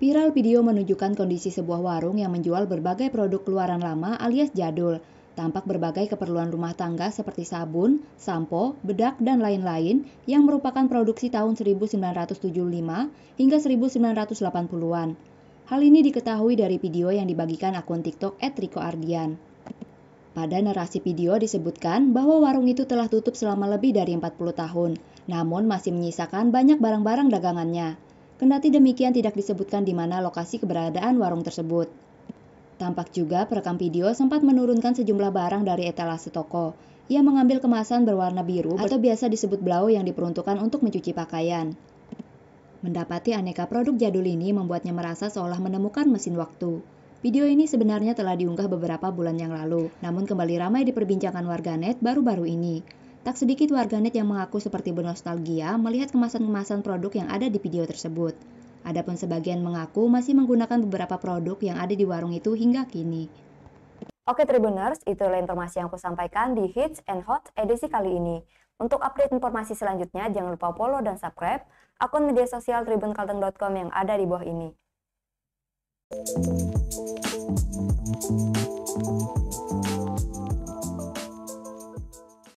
Viral video menunjukkan kondisi sebuah warung yang menjual berbagai produk keluaran lama alias jadul. Tampak berbagai keperluan rumah tangga seperti sabun, sampo, bedak, dan lain-lain yang merupakan produksi tahun 1975 hingga 1980-an. Hal ini diketahui dari video yang dibagikan akun TikTok @rikoardian. Pada narasi video disebutkan bahwa warung itu telah tutup selama lebih dari 40 tahun, namun masih menyisakan banyak barang-barang dagangannya. Kendati demikian tidak disebutkan di mana lokasi keberadaan warung tersebut. Tampak juga perekam video sempat menurunkan sejumlah barang dari etalase toko. Ia mengambil kemasan berwarna biru atau biasa disebut blau yang diperuntukkan untuk mencuci pakaian. Mendapati aneka produk jadul ini membuatnya merasa seolah menemukan mesin waktu. Video ini sebenarnya telah diunggah beberapa bulan yang lalu, namun kembali ramai diperbincangkan warganet baru-baru ini. Tak sedikit warganet yang mengaku seperti bernostalgia melihat kemasan-kemasan produk yang ada di video tersebut. Adapun sebagian mengaku masih menggunakan beberapa produk yang ada di warung itu hingga kini. Oke Tribuners, itulah informasi yang aku sampaikan di Hits and Hot edisi kali ini. Untuk update informasi selanjutnya, jangan lupa follow dan subscribe akun media sosial tribunkalteng.com yang ada di bawah ini.